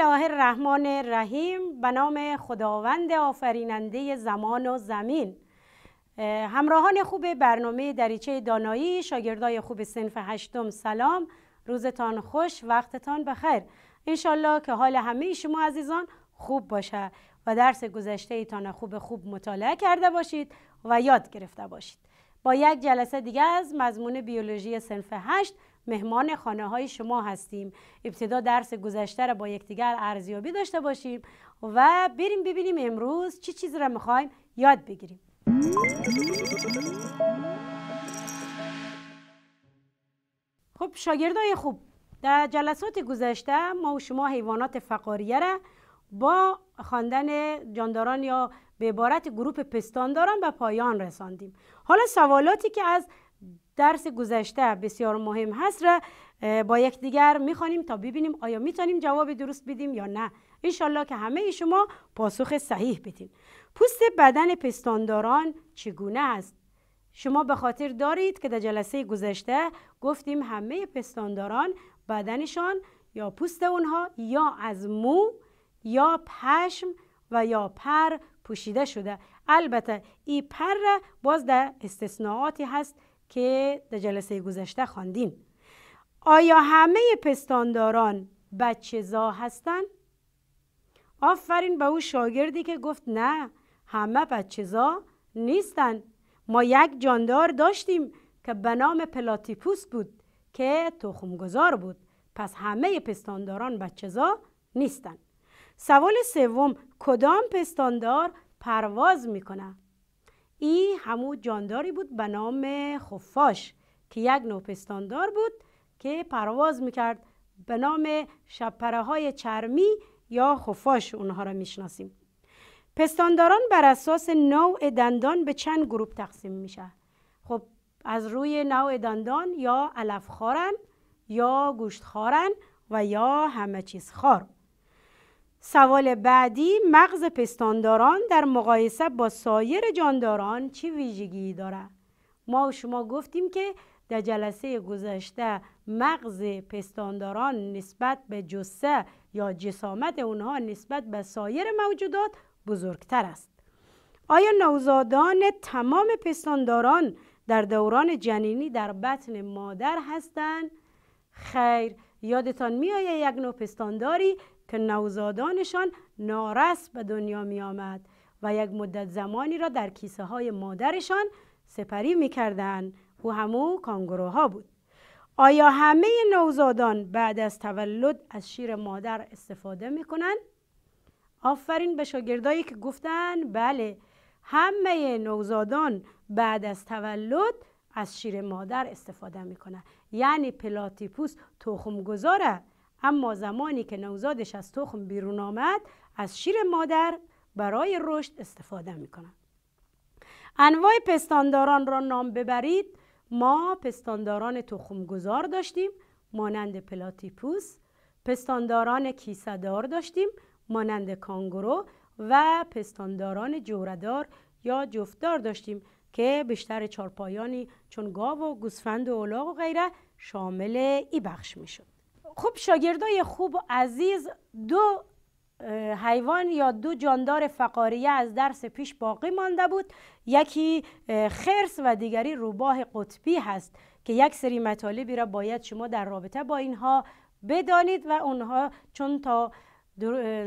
الله الرحمن الرحیم به نام خداوند آفریننده زمان و زمین همراهان خوب برنامه دریچه دانایی شاگردای خوب سنف هشتم سلام روزتان خوش وقتتان بخیر انشالله که حال همه شما عزیزان خوب باشه و درس گذشته ایتان خوب خوب مطالعه کرده باشید و یاد گرفته باشید با یک جلسه دیگه از مضمون بیولوژی سنف هشت مهمان خانه های شما هستیم ابتدا درس گذشته را با یکدیگر ارزیابی داشته باشیم و بریم ببینیم امروز چی چیزی را میخوایم یاد بگیریم خب شاگردای خوب در جلسات گذشته ما و شما حیوانات فقاریه را با خواندن جانداران یا به عبارت گروپ پستانداران به پایان رساندیم حالا سوالاتی که از درس گذشته بسیار مهم هست را با یکدیگر میخوانیم تا ببینیم آیا میتونیم جواب درست بدیم یا نه انشالله که همه شما پاسخ صحیح بدین پوست بدن پستانداران چگونه است شما به خاطر دارید که در جلسه گذشته گفتیم همه پستانداران بدنشان یا پوست اونها یا از مو یا پشم و یا پر پوشیده شده البته این پر باز در استثناءاتی هست که در جلسه گذشته خواندیم آیا همه پستانداران بچه زا هستند؟ آفرین به او شاگردی که گفت نه همه بچه زا نیستن ما یک جاندار داشتیم که به نام پلاتیپوس بود که تخمگذار بود پس همه پستانداران بچه زا نیستن سوال سوم کدام پستاندار پرواز میکنه این همو جانداری بود به نام خفاش که یک نوع پستاندار بود که پرواز میکرد به نام شپره های چرمی یا خفاش اونها را میشناسیم پستانداران بر اساس نوع دندان به چند گروه تقسیم میشه خب از روی نوع دندان یا علف خارن یا گوشت خارن و یا همه چیز خار سوال بعدی مغز پستانداران در مقایسه با سایر جانداران چه ویژگی داره؟ ما و شما گفتیم که در جلسه گذشته مغز پستانداران نسبت به جسه یا جسامت اونها نسبت به سایر موجودات بزرگتر است آیا نوزادان تمام پستانداران در دوران جنینی در بطن مادر هستند خیر یادتان می آید یک نوع پستانداری که نوزادانشان نارس به دنیا می آمد و یک مدت زمانی را در کیسه های مادرشان سپری می کردن. او همو کانگروها بود آیا همه نوزادان بعد از تولد از شیر مادر استفاده می کنند؟ آفرین به شاگردایی که گفتن بله همه نوزادان بعد از تولد از شیر مادر استفاده میکنن یعنی پلاتیپوس گذاره اما زمانی که نوزادش از تخم بیرون آمد از شیر مادر برای رشد استفاده می انواع پستانداران را نام ببرید ما پستانداران گذار داشتیم مانند پلاتیپوس پستانداران کیسهدار داشتیم مانند کانگورو و پستانداران جوردار یا جفتدار داشتیم که بیشتر چارپایانی چون گاو و گوسفند و الاغ و غیره شامل ای بخش می شود. خب شاگردای خوب و عزیز دو حیوان یا دو جاندار فقاریه از درس پیش باقی مانده بود یکی خرس و دیگری روباه قطبی هست که یک سری مطالبی را باید شما در رابطه با اینها بدانید و اونها چون تا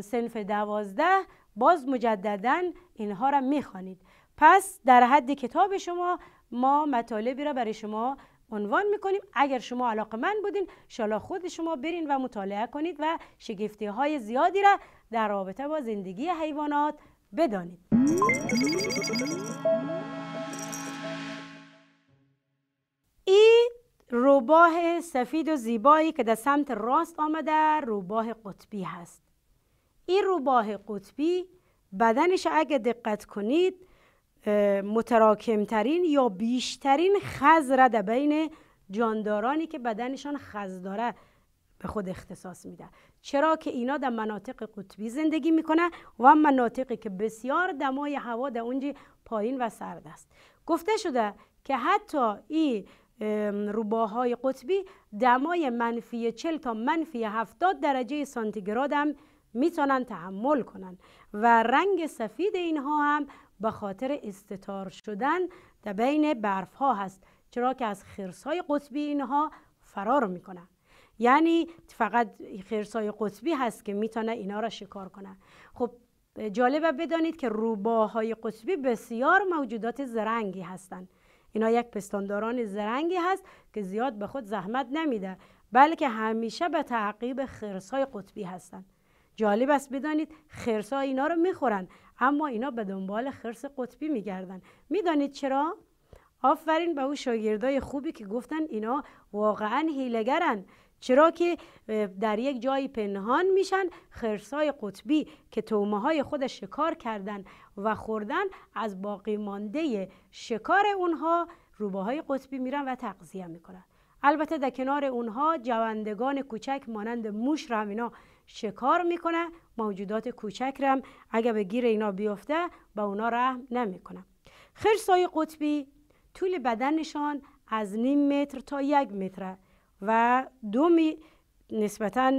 سنف دوازده باز مجددا اینها را میخوانید پس در حد کتاب شما ما مطالبی را برای شما عنوان میکنیم اگر شما علاقه من بودین شالا خود شما برین و مطالعه کنید و شگفتی های زیادی را در رابطه با زندگی حیوانات بدانید این روباه سفید و زیبایی که در سمت راست آمده روباه قطبی هست این روباه قطبی بدنش اگه دقت کنید متراکمترین یا بیشترین خز را در بین جاندارانی که بدنشان خز داره به خود اختصاص میده چرا که اینا در مناطق قطبی زندگی میکنه و مناطقی که بسیار دمای هوا در اونجا پایین و سرد است گفته شده که حتی این روباهای قطبی دمای منفی 40 تا منفی 70 درجه سانتیگراد هم میتونن تحمل کنن و رنگ سفید اینها هم به خاطر استتار شدن در بین برف ها هست چرا که از خرس های قطبی اینها فرار میکنن یعنی فقط خرس های قطبی هست که میتونه اینا را شکار کنه. خب جالبه بدانید که روباهای قطبی بسیار موجودات زرنگی هستند اینا یک پستانداران زرنگی هست که زیاد به خود زحمت نمیده بلکه همیشه به تعقیب های قطبی هستند جالب است بدانید ها اینا رو میخورن اما اینا به دنبال خرس قطبی میگردن میدانید چرا آفرین به او شاگردای خوبی که گفتن اینا واقعا هیلگرن چرا که در یک جایی پنهان میشن خرسای قطبی که تومه های خودش شکار کردن و خوردن از باقی مانده شکار اونها روباهای قطبی میرن و تغذیه میکنن البته در کنار اونها جوندگان کوچک مانند موش را هم اینا شکار میکنه موجودات کوچک را هم اگر به گیر اینا بیفته به اونا رحم نمیکنه خرسای قطبی طول بدنشان از نیم متر تا یک متر و دومی نسبتا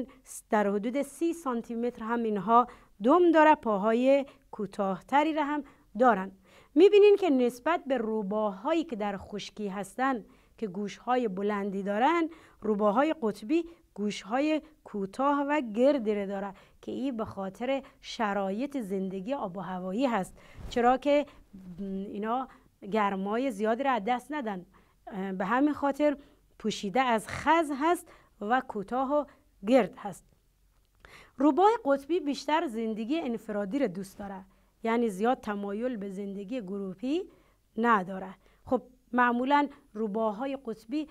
در حدود سی سانتی متر هم اینها دم داره پاهای کوتاهتری را هم دارن میبینین که نسبت به روباهایی که در خشکی هستن که گوشهای بلندی دارن روباهای قطبی گوشهای کوتاه و گردی رو دارن که این به خاطر شرایط زندگی آب و هوایی هست چرا که اینا گرمای زیادی را از دست ندن به همین خاطر پوشیده از خز هست و کوتاه و گرد هست روباه قطبی بیشتر زندگی انفرادی رو دوست داره یعنی زیاد تمایل به زندگی گروهی نداره خب معمولا روباهای قطبی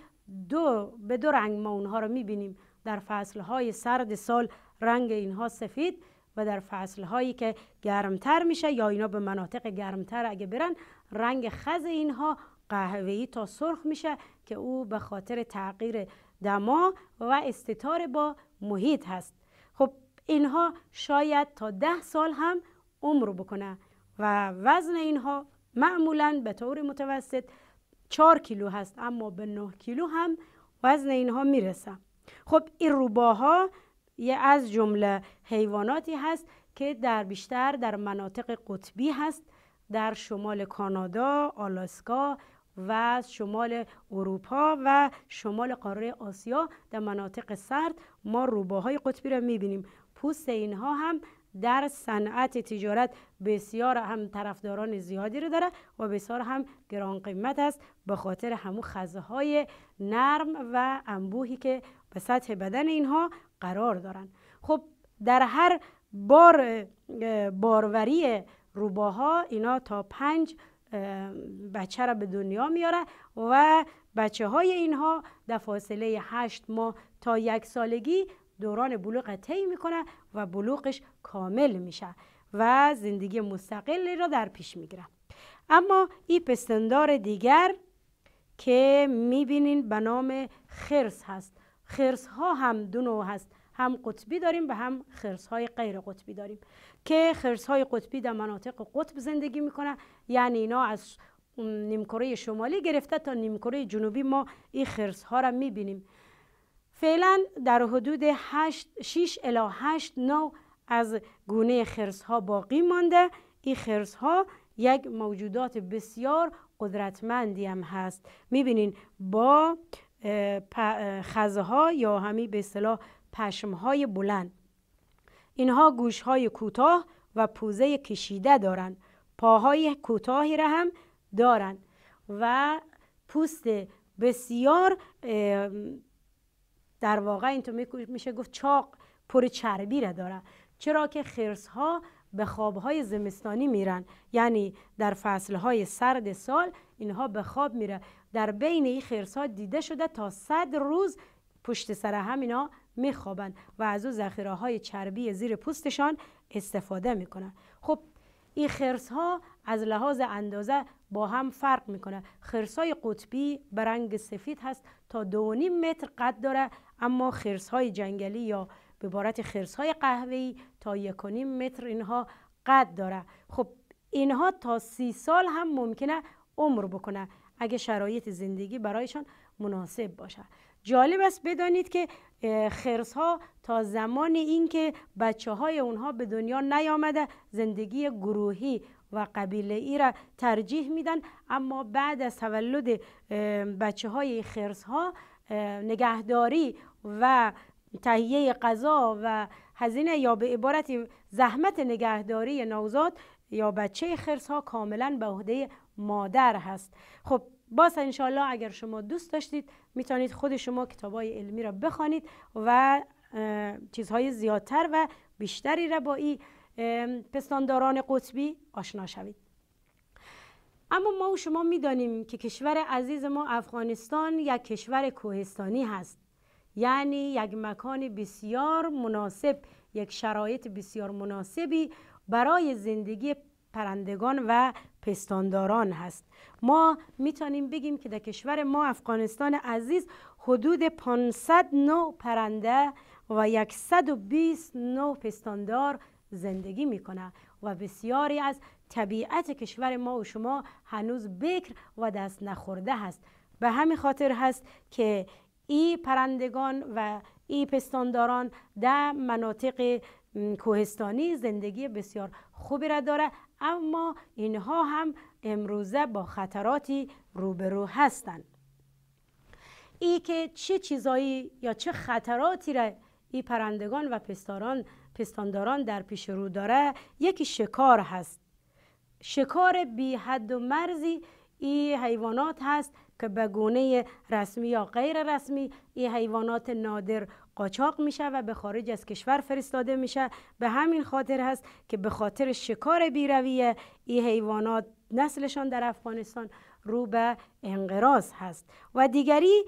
دو به دو رنگ ما اونها رو میبینیم در فصلهای سرد سال رنگ اینها سفید و در فصلهایی که گرمتر میشه یا اینا به مناطق گرمتر اگه برن رنگ خز اینها قهوه‌ای تا سرخ میشه که او به خاطر تغییر دما و استتار با محیط هست خب اینها شاید تا ده سال هم عمر بکنه و وزن اینها معمولا به طور متوسط 4 کیلو هست اما به نه کیلو هم وزن اینها میرسه. خب این روباها یه از جمله حیواناتی هست که در بیشتر در مناطق قطبی هست در شمال کانادا، آلاسکا و شمال اروپا و شمال قاره آسیا در مناطق سرد ما روباهای قطبی را میبینیم پوست اینها هم در صنعت تجارت بسیار هم طرفداران زیادی رو داره و بسیار هم گران قیمت است به خاطر همون خزه های نرم و انبوهی که به سطح بدن اینها قرار دارن خب در هر بار باروری روباها اینا تا پنج بچه را به دنیا میاره و بچه های اینها در فاصله هشت ماه تا یک سالگی دوران بلوغ طی میکنه و بلوغش کامل میشه و زندگی مستقلی را در پیش میگیره اما این پستندار دیگر که میبینین به نام خرس هست خرس ها هم دو نوع هست هم قطبی داریم و هم خرس های غیر قطبی داریم که خرس های قطبی در مناطق قطب زندگی میکنه یعنی اینا از نیمکره شمالی گرفته تا نیمکره جنوبی ما این خرس ها را میبینیم فعلا در حدود 6 الی 8 نو از گونه خرس ها باقی مانده این خرس ها یک موجودات بسیار قدرتمندی هم هست میبینین با خزه ها یا همی به اصطلاح پشم های بلند اینها گوش های کوتاه و پوزه کشیده دارند پاهای کوتاهی را هم دارند و پوست بسیار در واقع این تو میشه گفت چاق پر چربی را داره چرا که خرس ها به خوابهای زمستانی میرن یعنی در فصلهای سرد سال اینها به خواب میره در بین این خرس ها دیده شده تا صد روز پشت سر هم اینا میخوابن و از او ذخیره های چربی زیر پوستشان استفاده میکنن خب این خرس ها از لحاظ اندازه با هم فرق میکنه های قطبی به رنگ سفید هست تا دو نیم متر قد داره اما خرس های جنگلی یا به عبارت خرس های قهوه‌ای تا یک متر اینها قد داره خب اینها تا سی سال هم ممکنه عمر بکنه اگه شرایط زندگی برایشان مناسب باشه جالب است بدانید که خرس ها تا زمان اینکه بچه های اونها به دنیا نیامده زندگی گروهی و قبیله ای را ترجیح میدن اما بعد از تولد بچه های خرس ها نگهداری و تهیه غذا و هزینه یا به عبارتی زحمت نگهداری نوزاد یا بچه خرس ها کاملا به عهده مادر هست خب باز انشالله اگر شما دوست داشتید میتونید خود شما های علمی را بخوانید و چیزهای زیادتر و بیشتری را با این پستانداران قطبی آشنا شوید اما ما و شما میدانیم که کشور عزیز ما افغانستان یک کشور کوهستانی هست یعنی یک مکان بسیار مناسب یک شرایط بسیار مناسبی برای زندگی پرندگان و پستانداران هست ما میتونیم بگیم که در کشور ما افغانستان عزیز حدود 500 پرنده و 120 نوع پستاندار زندگی میکنه و بسیاری از طبیعت کشور ما و شما هنوز بکر و دست نخورده هست به همین خاطر هست که ای پرندگان و ای پستانداران در مناطق کوهستانی زندگی بسیار خوبی را داره اما اینها هم امروزه با خطراتی روبرو هستند ای که چه چیزایی یا چه خطراتی را ای پرندگان و پستاران پستانداران در پیش رو داره یکی شکار هست شکار بی حد و مرزی ای حیوانات هست که به گونه رسمی یا غیر رسمی این حیوانات نادر قاچاق میشه و به خارج از کشور فرستاده میشه به همین خاطر هست که به خاطر شکار بیرویه این حیوانات نسلشان در افغانستان رو به انقراض هست و دیگری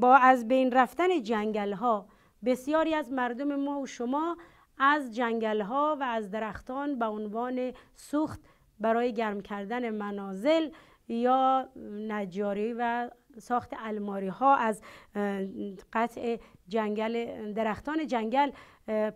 با از بین رفتن جنگل ها بسیاری از مردم ما و شما از جنگل ها و از درختان به عنوان سوخت برای گرم کردن منازل یا نجاری و ساخت الماری ها از قطع جنگل درختان جنگل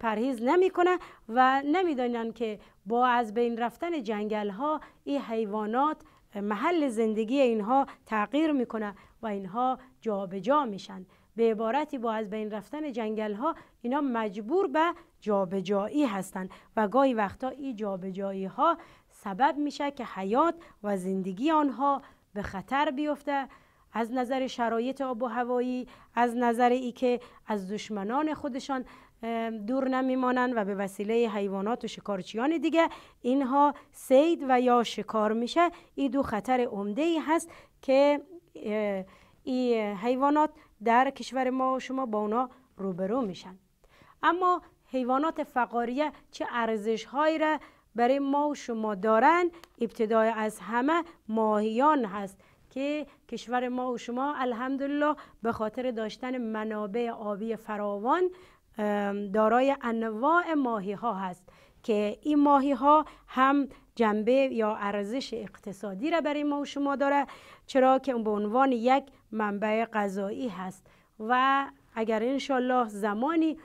پرهیز نمیکنه و نمیدانند که با از بین رفتن جنگل ها این حیوانات محل زندگی اینها تغییر میکنه و اینها جابجا میشن به عبارتی با از بین رفتن جنگل ها اینا مجبور به جابجایی هستند و گاهی وقتا این جابجایی ها سبب میشه که حیات و زندگی آنها به خطر بیفته از نظر شرایط آب و هوایی از نظر ای که از دشمنان خودشان دور نمیمانند و به وسیله حیوانات و شکارچیان دیگه اینها سید و یا شکار میشه این دو خطر عمده ای هست که این حیوانات در کشور ما شما با اونا روبرو میشن اما حیوانات فقاریه چه ارزش هایی را برای ما و شما دارن ابتدای از همه ماهیان هست که کشور ما و شما الحمدلله به خاطر داشتن منابع آبی فراوان دارای انواع ماهی ها هست که این ماهی ها هم جنبه یا ارزش اقتصادی را برای ما و شما داره چرا که به عنوان یک منبع غذایی هست و اگر انشالله زمانی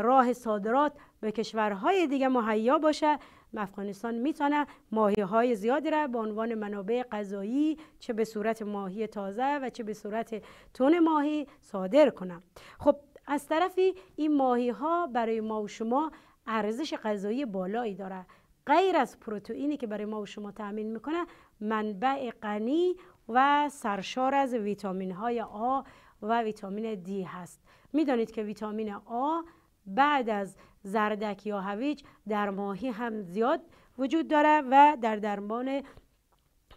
راه صادرات به کشورهای دیگه مهیا باشه افغانستان میتونه ماهی های زیادی را به عنوان منابع غذایی چه به صورت ماهی تازه و چه به صورت تون ماهی صادر کنه خب از طرفی این ماهی ها برای ما و شما ارزش غذایی بالایی داره غیر از پروتئینی که برای ما و شما تامین میکنه منبع غنی و سرشار از ویتامین های آ و ویتامین دی هست میدانید که ویتامین آ بعد از زردک یا هویج در ماهی هم زیاد وجود داره و در درمان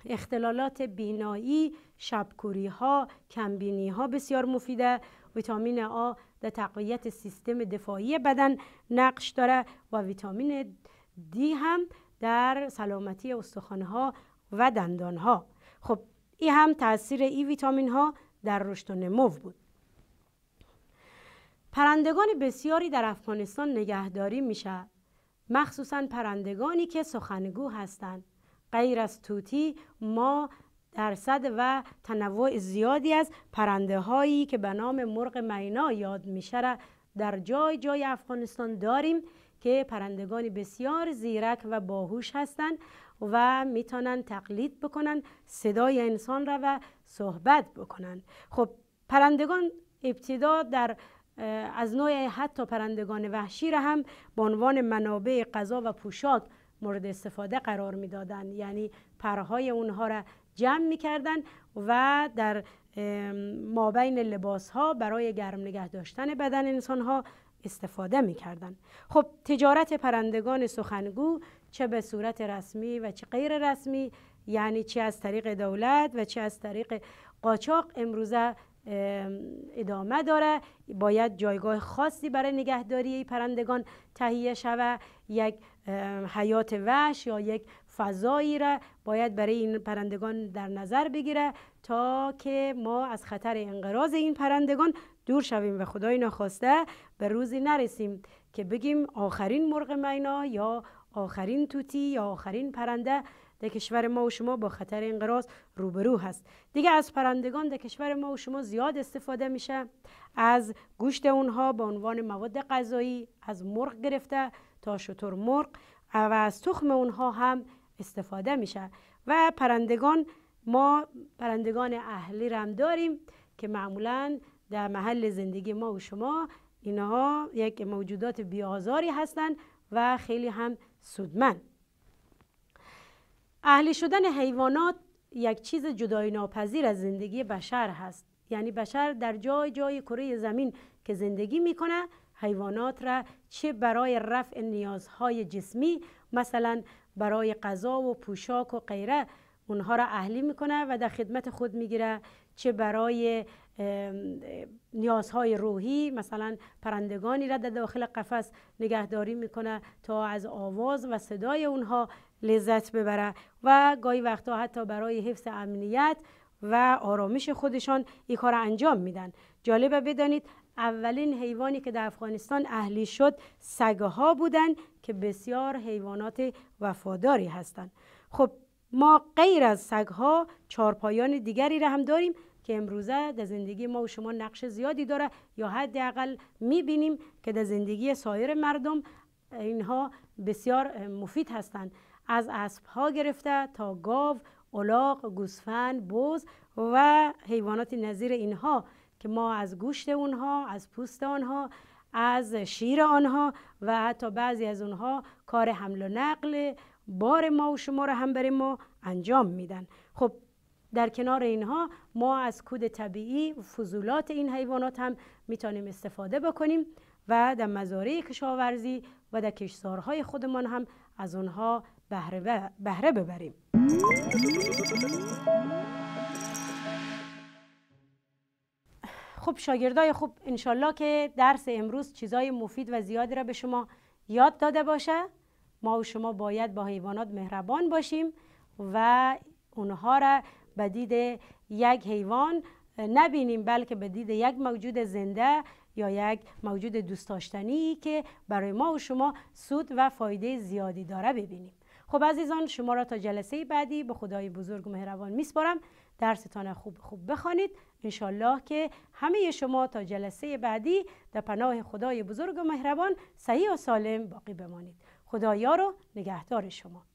اختلالات بینایی شبکوری ها کمبینی ها بسیار مفیده ویتامین آ در تقویت سیستم دفاعی بدن نقش داره و ویتامین دی هم در سلامتی استخوان ها و دندان ها خب این هم تاثیر ای ویتامین ها در رشد و نمو بود پرندگان بسیاری در افغانستان نگهداری میشه مخصوصا پرندگانی که سخنگو هستند غیر از توتی ما درصد و تنوع زیادی از پرنده هایی که به نام مرغ مینا یاد میشه در جای جای افغانستان داریم که پرندگان بسیار زیرک و باهوش هستند و میتونن تقلید بکنن صدای انسان را و صحبت بکنن خب پرندگان ابتدا در از نوع حتی پرندگان وحشی را هم به عنوان منابع غذا و پوشاک مورد استفاده قرار میدادند یعنی پرهای اونها را جمع میکردن و در مابین لباس ها برای گرم نگه داشتن بدن انسان ها استفاده میکردن خب تجارت پرندگان سخنگو چه به صورت رسمی و چه غیر رسمی یعنی چه از طریق دولت و چه از طریق قاچاق امروزه ادامه داره باید جایگاه خاصی برای نگهداری پرندگان تهیه شوه یک حیات وحش یا یک فضایی را باید برای این پرندگان در نظر بگیره تا که ما از خطر انقراض این پرندگان دور شویم و خدای نخواسته به روزی نرسیم که بگیم آخرین مرغ مینا یا آخرین توتی یا آخرین پرنده در کشور ما و شما با خطر انقراض روبرو هست دیگه از پرندگان در کشور ما و شما زیاد استفاده میشه از گوشت اونها به عنوان مواد غذایی از مرغ گرفته تا شتر مرغ و از تخم اونها هم استفاده میشه و پرندگان ما پرندگان اهلی را هم داریم که معمولا در محل زندگی ما و شما اینها یک موجودات بیازاری هستند و خیلی هم سودمند اهلی شدن حیوانات یک چیز جدای ناپذیر از زندگی بشر هست یعنی بشر در جای جای کره زمین که زندگی میکنه حیوانات را چه برای رفع نیازهای جسمی مثلا برای غذا و پوشاک و غیره اونها را اهلی میکنه و در خدمت خود میگیره چه برای نیازهای روحی مثلا پرندگانی را در داخل قفس نگهداری میکنه تا از آواز و صدای اونها لذت ببره و گاهی وقتا حتی برای حفظ امنیت و آرامش خودشان این کار انجام میدن جالبه بدانید اولین حیوانی که در افغانستان اهلی شد سگها ها بودن که بسیار حیوانات وفاداری هستند خب ما غیر از سگها ها چارپایان دیگری را هم داریم که امروزه در زندگی ما و شما نقش زیادی داره یا حداقل میبینیم که در زندگی سایر مردم اینها بسیار مفید هستند از اسب ها گرفته تا گاو الاغ گوسفند بز و حیوانات نظیر اینها که ما از گوشت اونها از پوست آنها از شیر آنها و حتی بعضی از اونها کار حمل و نقل بار ما و شما را هم بر ما انجام میدن خب در کنار اینها ما از کود طبیعی فضولات این حیوانات هم میتونیم استفاده بکنیم و در مزارع کشاورزی و در کشتارهای خودمان هم از آنها بهره, بهره ببریم خب شاگردای خوب انشالله که درس امروز چیزای مفید و زیادی را به شما یاد داده باشه ما و شما باید با حیوانات مهربان باشیم و اونها را به دید یک حیوان نبینیم بلکه به دید یک موجود زنده یا یک موجود دوست داشتنی که برای ما و شما سود و فایده زیادی داره ببینیم خب عزیزان شما را تا جلسه بعدی به خدای بزرگ و مهربان میسپارم درستان خوب خوب بخوانید انشالله که همه شما تا جلسه بعدی در پناه خدای بزرگ و مهربان صحیح و سالم باقی بمانید خدایا رو نگهدار شما